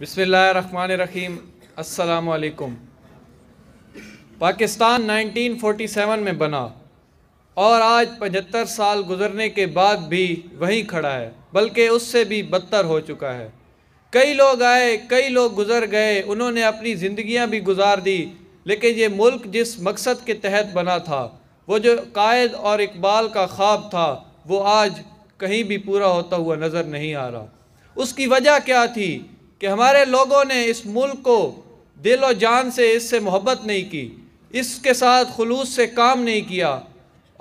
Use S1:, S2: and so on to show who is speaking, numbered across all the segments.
S1: बसमीम असलकुम पाकिस्तान 1947 में बना और आज 75 साल गुजरने के बाद भी वहीं खड़ा है बल्कि उससे भी बदतर हो चुका है कई लोग आए कई लोग गुजर गए उन्होंने अपनी ज़िंदियाँ भी गुजार दी लेकिन ये मुल्क जिस मकसद के तहत बना था वो जो कायद और इकबाल का ख्वाब था वो आज कहीं भी पूरा होता हुआ नज़र नहीं आ रहा उसकी वजह क्या थी कि हमारे लोगों ने इस मुल्क को दिल और जान से इससे मोहब्बत नहीं की इसके साथ खलूस से काम नहीं किया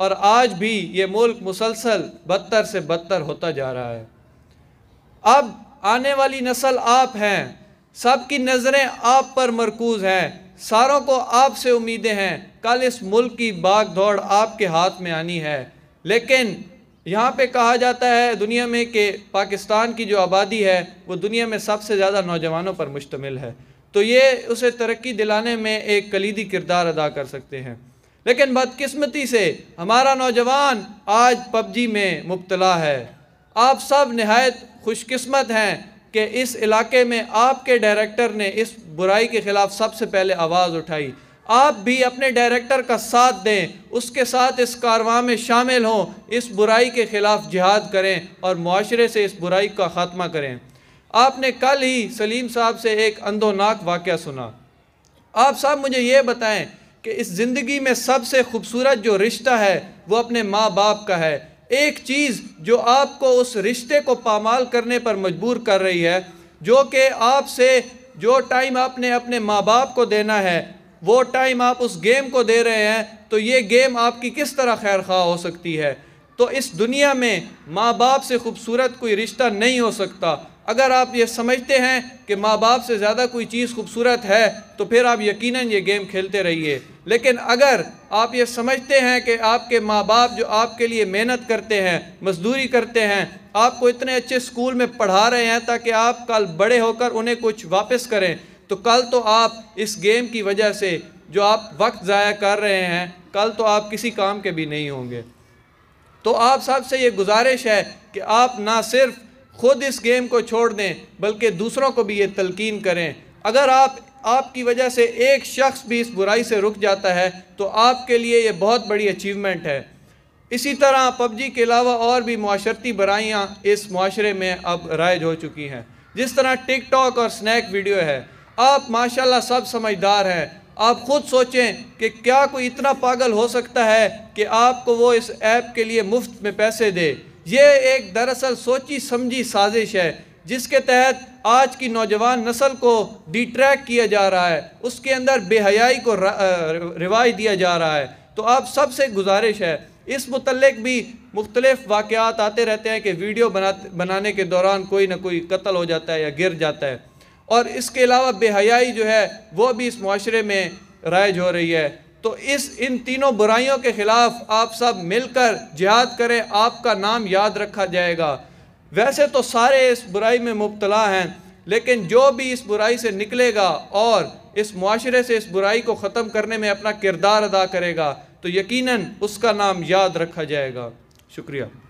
S1: और आज भी ये मुल्क मुसलसल बदतर से बदतर होता जा रहा है अब आने वाली नस्ल आप हैं सब की नज़रें आप पर मरकूज हैं सारों को आपसे उम्मीदें हैं कल इस मुल्क की बाग दौड़ आपके हाथ में आनी है लेकिन यहाँ पे कहा जाता है दुनिया में कि पाकिस्तान की जो आबादी है वो दुनिया में सबसे ज़्यादा नौजवानों पर मुश्तमिल है तो ये उसे तरक्की दिलाने में एक कलीदी किरदार अदा कर सकते हैं लेकिन बदकस्मती से हमारा नौजवान आज पबजी में मुबतला है आप सब नहायत खुशकस्मत हैं कि इस इलाके में आपके डायरेक्टर ने इस बुराई के ख़िलाफ़ सबसे पहले आवाज़ उठाई आप भी अपने डायरेक्टर का साथ दें उसके साथ इस कारवां में शामिल हों इस बुराई के ख़िलाफ़ जिहाद करें और माशरे से इस बुराई का ख़ात्मा करें आपने कल ही सलीम साहब से एक अंदोनाक वाक़ सुना आप साहब मुझे ये बताएं कि इस ज़िंदगी में सबसे खूबसूरत जो रिश्ता है वो अपने माँ बाप का है एक चीज़ जो आपको उस रिश्ते को पामाल करने पर मजबूर कर रही है जो कि आपसे जो टाइम आपने अपने माँ बाप को देना है वो टाइम आप उस गेम को दे रहे हैं तो ये गेम आपकी किस तरह खैर खा हो सकती है तो इस दुनिया में माँ बाप से खूबसूरत कोई रिश्ता नहीं हो सकता अगर आप ये समझते हैं कि माँ बाप से ज़्यादा कोई चीज़ खूबसूरत है तो फिर आप यकीनन ये गेम खेलते रहिए लेकिन अगर आप ये समझते हैं कि आपके माँ बाप जो आपके लिए मेहनत करते हैं मजदूरी करते हैं आपको इतने अच्छे स्कूल में पढ़ा रहे हैं ताकि आप कल बड़े होकर उन्हें कुछ वापस करें तो कल तो आप इस गेम की वजह से जो आप वक्त ज़ाया कर रहे हैं कल तो आप किसी काम के भी नहीं होंगे तो आप सब से ये गुजारिश है कि आप ना सिर्फ ख़ुद इस गेम को छोड़ दें बल्कि दूसरों को भी ये तलकिन करें अगर आप आपकी वजह से एक शख्स भी इस बुराई से रुक जाता है तो आपके लिए ये बहुत बड़ी अचीवमेंट है इसी तरह पबजी के अलावा और भी माशरती बराइयाँ इस माशरे में अब राइज हो चुकी हैं जिस तरह टॉक और स्नैक वीडियो है आप माशाल्लाह सब समझदार हैं आप ख़ुद सोचें कि क्या कोई इतना पागल हो सकता है कि आपको वो इस ऐप के लिए मुफ्त में पैसे दे ये एक दरअसल सोची समझी साजिश है जिसके तहत आज की नौजवान नस्ल को डिट्रैक किया जा रहा है उसके अंदर बेहयाई को रिवाज दिया जा रहा है तो आप सबसे गुजारिश है इस मुतलक भी मुख्तलिफ वाक़ आते रहते हैं कि वीडियो बना बनाने के दौरान कोई ना कोई कत्ल हो जाता है या गिर जाता है और इसके अलावा बेहयाई जो है वो भी इस माशरे में राइज हो रही है तो इस इन तीनों बुराइयों के ख़िलाफ़ आप सब मिलकर जिहाद करें आपका नाम याद रखा जाएगा वैसे तो सारे इस बुराई में मुबतला हैं लेकिन जो भी इस बुराई से निकलेगा और इस माशरे से इस बुराई को ख़त्म करने में अपना किरदार अदा करेगा तो यकीनन उसका नाम याद रखा जाएगा शुक्रिया